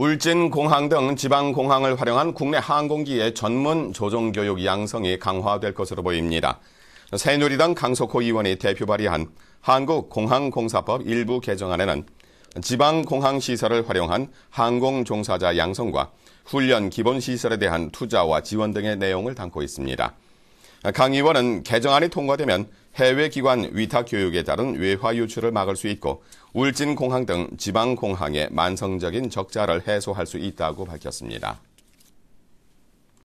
울진 공항 등 지방 공항을 활용한 국내 항공기의 전문 조종 교육 양성이 강화될 것으로 보입니다. 새누리당 강석호 의원이 대표 발의한 한국공항공사법 일부 개정안에는 지방 공항 시설을 활용한 항공 종사자 양성과 훈련 기본 시설에 대한 투자와 지원 등의 내용을 담고 있습니다. 강 의원은 개정안이 통과되면 해외기관 위탁교육에 따른 외화 유출을 막을 수 있고 울진공항 등 지방공항의 만성적인 적자를 해소할 수 있다고 밝혔습니다.